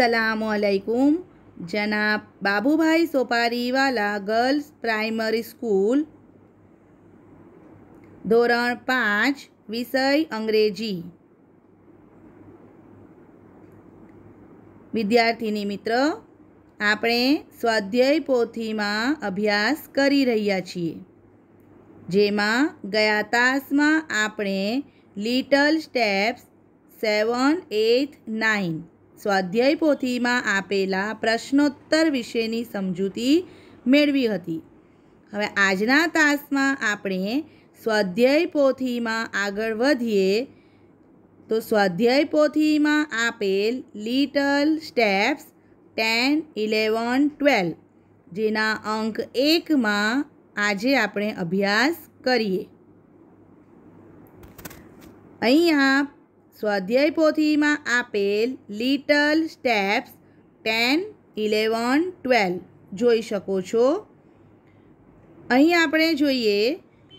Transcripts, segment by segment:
અસલામુઅલૈકુમ જનાબ Babubhai Soparivala girls primary school ધોરણ પાંચ વિષય અંગ્રેજી વિદ્યાર્થીની મિત્ર આપણે સ્વાધ્યાય પોથીમાં અભ્યાસ કરી રહ્યા છીએ જેમાં ગયા તાસમાં આપણે little steps seven eight nine સ્વાધ્યાય પોથીમાં આપેલા પ્રશ્નોત્તર વિશેની સમજૂતી મેળવી હતી હવે આજના તાસમાં આપણે સ્વાધ્યાય પોથીમાં આગળ વધીએ તો સ્વાધ્યાય પોથીમાં આપેલ little steps ten eleven twelve જેના અંક એકમાં આજે આપણે અભ્યાસ કરીએ અહીંયા સ્વાધ્યાય પોથીમાં આપેલ little steps ten eleven twelve જોઈ શકો છો અહીં આપણે જોઈએ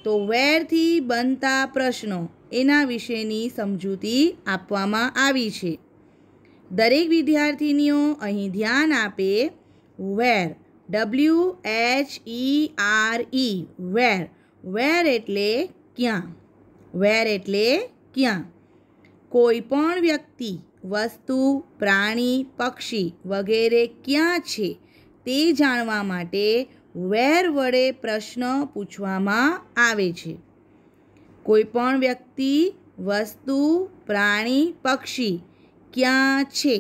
તો વેરથી બનતા પ્રશ્નો એના વિશેની સમજૂતી આપવામાં આવી છે દરેક વિદ્યાર્થીનીઓ અહીં ધ્યાન આપે where W H E R E where where એટલે ક્યાં વેર એટલે ક્યાં કોઈપણ વ્યક્તિ વસ્તુ પ્રાણી પક્ષી વગેરે ક્યાં છે તે જાણવા માટે વેર વડે પ્રશ્ન પૂછવામાં આવે છે કોઈપણ વ્યક્તિ વસ્તુ પ્રાણી પક્ષી ક્યાં છે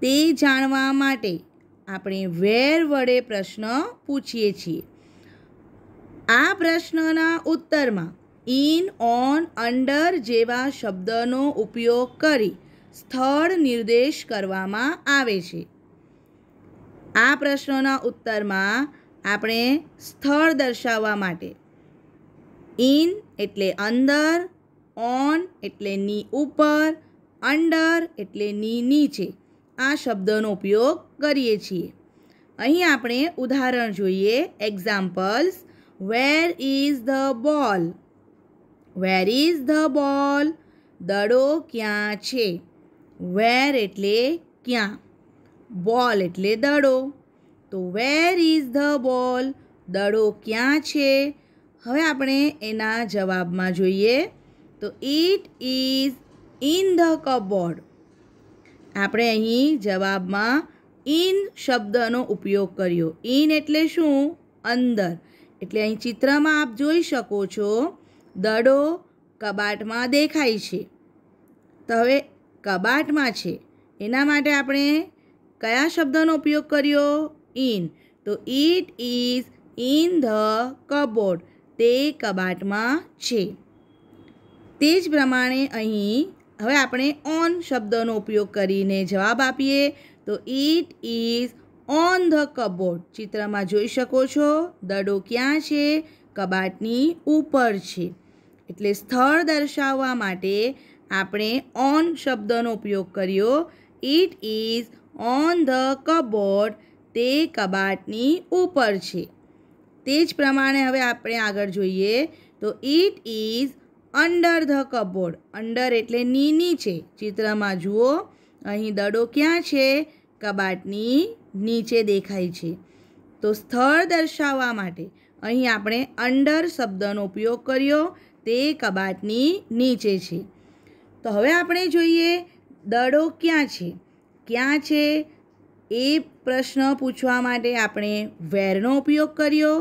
તે જાણવા માટે આપણે વેર વડે પ્રશ્ન પૂછીએ છીએ આ પ્રશ્નના ઉત્તરમાં ઇન ઓન અંડર જેવા શબ્દનો ઉપયોગ કરી સ્થળ નિર્દેશ કરવામાં આવે છે આ પ્રશ્નોના ઉત્તરમાં આપણે સ્થળ દર્શાવવા માટે ઇન એટલે અંદર ઓન એટલે ની ઉપર અંડર એટલે ની નીચે આ શબ્દનો ઉપયોગ કરીએ છીએ અહીં આપણે ઉદાહરણ જોઈએ examples wear is the ball wear is the ball દડો ક્યાં છે વેર એટલે ક્યાં બોલ એટલે દડો તો વેર ઇઝ ધ બોલ દડો ક્યાં છે હવે આપણે એના જવાબમાં જોઈએ તો it is in the cupboard આપણે અહીં જવાબમાં ઇન શબ્દનો ઉપયોગ કર્યો ઇન એટલે શું અંદર એટલે અહીં ચિત્રમાં આપ જોઈ શકો છો દડો કબાટમાં દેખાય છે તો હવે કબાટમાં છે એના માટે આપણે કયા શબ્દનો ઉપયોગ કર્યો ઇન તો it is in the cupboard તે કબાટમાં છે તે જ પ્રમાણે અહીં હવે આપણે ઓન શબ્દનો ઉપયોગ કરીને જવાબ આપીએ તો it is on the cupboard ચિત્રમાં જોઈ શકો છો દડો ક્યાં છે કબાટની ઉપર છે એટલે સ્થળ દર્શાવવા માટે આપણે ઓન શબ્દનો ઉપયોગ કર્યો it is on the cupboard તે કબાટની ઉપર છે તે જ પ્રમાણે હવે આપણે આગળ જોઈએ તો it is under the cupboard under એટલે નીની છે ચિત્રમાં જુઓ અહીં દડો ક્યાં છે કબાટની નીચે દેખાય છે તો સ્થળ દર્શાવવા માટે અહીં આપણે અંડર શબ્દનો ઉપયોગ કર્યો તે કબાટની નીચે છે તો હવે આપણે જોઈએ દડો ક્યાં છે ક્યાં છે એ પ્રશ્ન પૂછવા માટે આપણે વેરનો ઉપયોગ કર્યો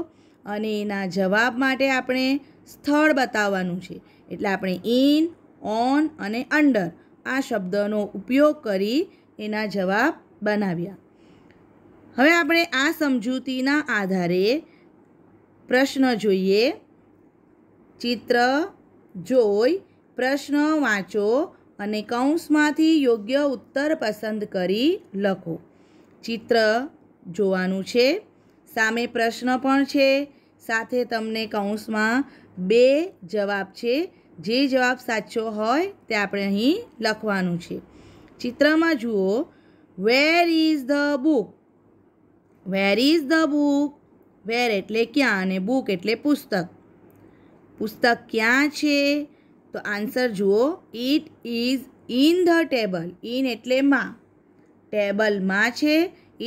અને એના જવાબ માટે આપણે સ્થળ બતાવવાનું છે એટલે આપણે ઇન ઓન અને અંડર આ શબ્દનો ઉપયોગ કરી એના જવાબ બનાવ્યા હવે આપણે આ સમજૂતીના આધારે પ્રશ્ન જોઈએ ચિત્ર જોઈ પ્રશ્ન વાંચો અને કૌંસમાંથી યોગ્ય ઉત્તર પસંદ કરી લખો ચિત્ર જોવાનું છે સામે પ્રશ્ન પણ છે સાથે તમને કૌંસમાં બે જવાબ છે જે જવાબ સાચો હોય તે આપણે અહીં લખવાનું છે ચિત્રમાં જુઓ where is the book where is the book where એટલે ક્યાં અને બુક એટલે પુસ્તક પુસ્તક ક્યાં છે તો આન્સર જુઓ it is in the table in એટલે માં ટેબલમાં છે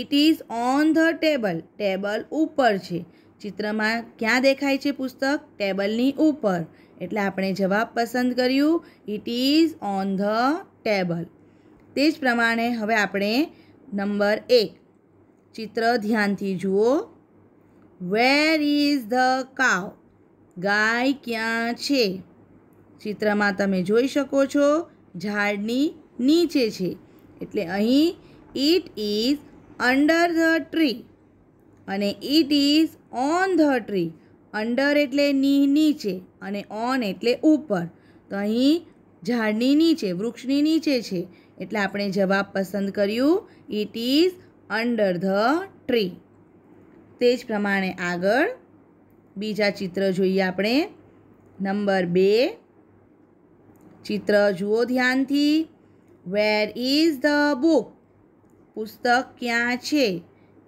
it is on the table table ઉપર છે ચિત્રમાં ક્યાં દેખાય છે પુસ્તક ટેબલની ઉપર એટલે આપણે જવાબ પસંદ કર્યું it is on the table તે જ પ્રમાણે હવે આપણે નંબર એક ચિત્ર ધ્યાનથી જુઓ વેર ઇઝ ધ કાવ ગાય ક્યાં છે ચિત્રમાં તમે જોઈ શકો છો ઝાડની નીચે છે એટલે અહીં it is under the tree અને it is on the tree under એટલે ની નીચે અને ઓન એટલે ઉપર તો અહીં ઝાડની નીચે વૃક્ષની નીચે છે એટલે આપણે જવાબ પસંદ કર્યું it is under the tree તે જ પ્રમાણે આગળ બીજા ચિત્ર જોઈએ આપણે નંબર બે ચિત્ર જુઓ ધ્યાનથી વેર ઇઝ ધ બુક પુસ્તક ક્યાં છે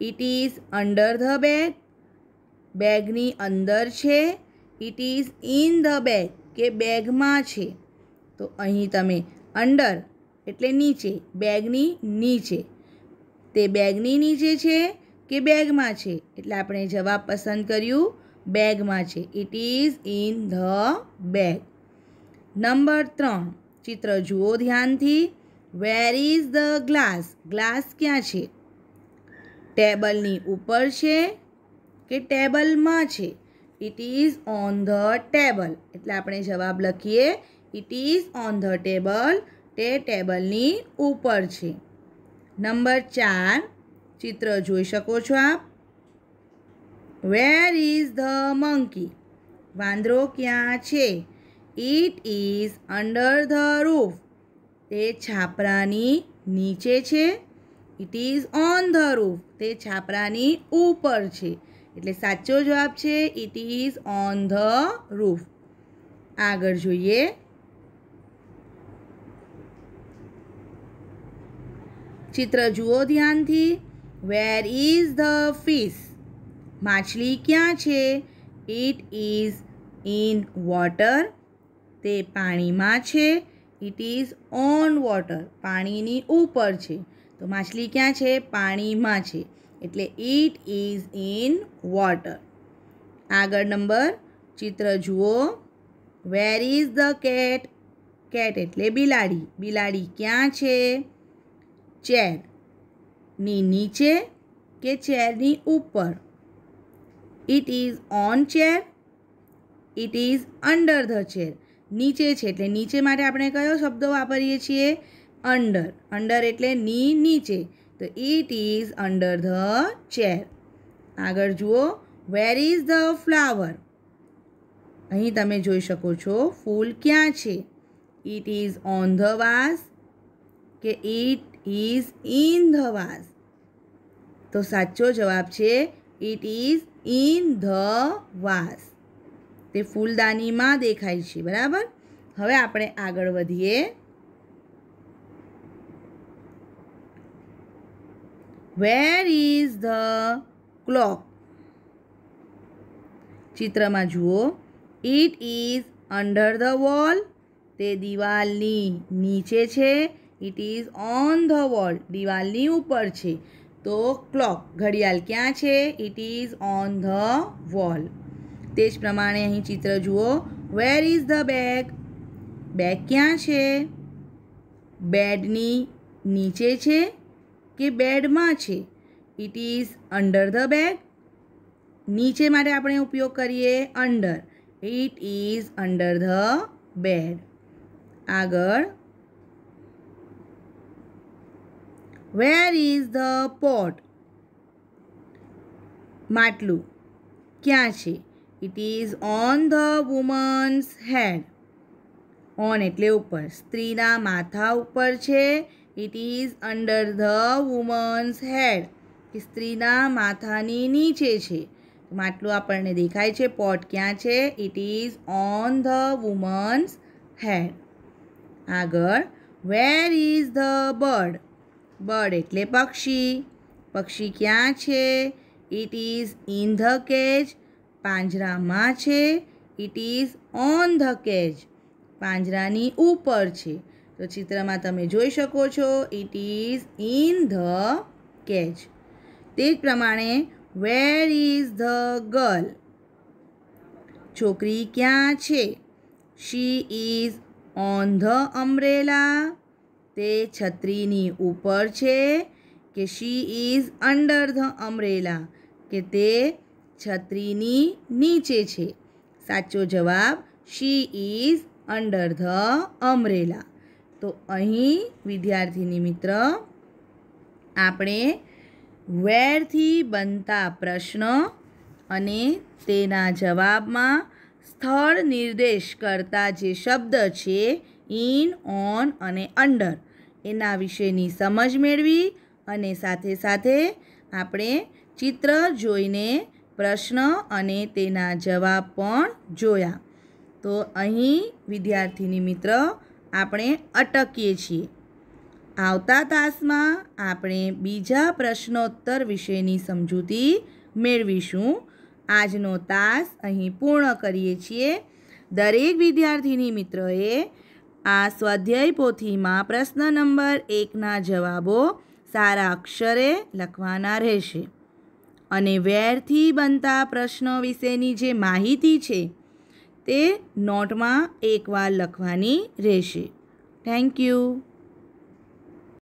it is under the bag બેગની અંદર છે it is in the bag કે બેગમાં છે તો અહીં તમે અંડર એટલે નીચે બેગની નીચે તે બેગની નીચે છે કે બેગમાં છે એટલે આપણે જવાબ પસંદ કર્યું બેગમાં છે it is in the bag number ત્રણ ચિત્ર જુઓ ધ્યાનથી where is the glass glass ક્યાં છે ટેબલની ઉપર છે કે ટેબલમાં છે it is on the table એટલે આપણે જવાબ લખીએ it is on the table તે ટેબલની ઉપર છે નંબર ચાર ચિત્ર જોઈ શકો છો આપ વેર ઇઝ ધ મંકી વાંદરો ક્યાં છે it is under the roof તે છાપરાની નીચે છે it is on the roof તે છાપરાની ઉપર છે એટલે સાચો જવાબ છે it is on the roof આગળ જોઈએ ચિત્ર જુઓ ધ્યાનથી વેર ઇઝ ધ ફિશ માછલી ક્યાં છે ઇટ ઇઝ ઇન વોટર તે પાણીમાં છે ઇટ ઇઝ ઓન વોટર પાણીની ઉપર છે તો માછલી ક્યાં છે પાણીમાં છે એટલે ઇટ ઇઝ ઇન વોટર આગળ નંબર ચિત્ર જુઓ where is the cat cat એટલે બિલાડી બિલાડી ક્યાં છે ચેરની નીચે કે ચેરની ઉપર it is on chair it is under the chair નીચે છે એટલે નીચે માટે આપણે કયો શબ્દ વાપરીએ છીએ અંડર અંડર એટલે ની નીચે તો it is under the chair આગળ જુઓ વેર ઇઝ ધ ફ્લાવર અહીં તમે જોઈ શકો છો ફૂલ ક્યાં છે it is on the vase કે it is in the vase તો સાચો જવાબ છે it is in the vase તે ફૂલદાનીમાં દેખાય છે બરાબર હવે આપણે આગળ વધીએ વેર ઇઝ ધ ક્લોક ચિત્રમાં જુઓ it is under the wall તે દિવાલની નીચે છે it is on the wall દિવાલની ઉપર છે તો ક્લોક ઘડિયાળ ક્યાં છે it is on the wall તે જ પ્રમાણે અહીં ચિત્ર જુઓ where is the bag bag ક્યાં છે બેડની નીચે છે કે બેડમાં છે it is under the bag નીચે માટે આપણે ઉપયોગ કરીએ under it is under the bed આગળ વેર ઇઝ ધ પોટ માટલું ક્યાં છે it is on the woman's head on એટલે ઉપર સ્ત્રીના માથા ઉપર છે it is under the woman's head કે સ્ત્રીના માથાની નીચે છે માટલું આપણને દેખાય છે પોટ ક્યાં છે it is on the woman's head આગળ where is the bird bird એટલે પક્ષી પક્ષી ક્યાં છે it is in the cage પાંજરામાં છે it is on the cage પાંજરાની ઉપર છે તો ચિત્રમાં તમે જોઈ શકો છો it is in the cage તે જ પ્રમાણે વેર ઇઝ ધ ગર્લ છોકરી ક્યાં છે she is on the umbrella તે છત્રીની ઉપર છે કે she is under the umbrella કે તે છત્રીની નીચે છે સાચો જવાબ she is under the umbrella તો અહીં વિદ્યાર્થીની મિત્ર આપણે વેરથી બનતા પ્રશ્ન અને તેના જવાબમાં સ્થળ નિર્દેશ કરતા જે શબ્દ છે ઇન ઓન અને અંડર એના વિશેની સમજ મેળવી અને સાથે સાથે આપણે ચિત્ર જોઈને પ્રશ્ન અને તેના જવાબ પણ જોયા તો અહીં વિદ્યાર્થીની મિત્ર આપણે અટકીએ છીએ આવતા તાસમાં આપણે બીજા પ્રશ્નોત્તર વિશેની સમજૂતી મેળવીશું આજનો તાસ અહીં પૂર્ણ કરીએ છીએ દરેક વિદ્યાર્થીની મિત્રએ આ સ્વાધ્યાય પોથીમાં પ્રશ્ન નંબર એકના જવાબો સારા અક્ષરે લખવાના રહેશે અને વેરથી બનતા પ્રશ્નો વિશેની જે માહિતી છે તે નોટમાં એકવાર લખવાની રહેશે થેન્ક યુ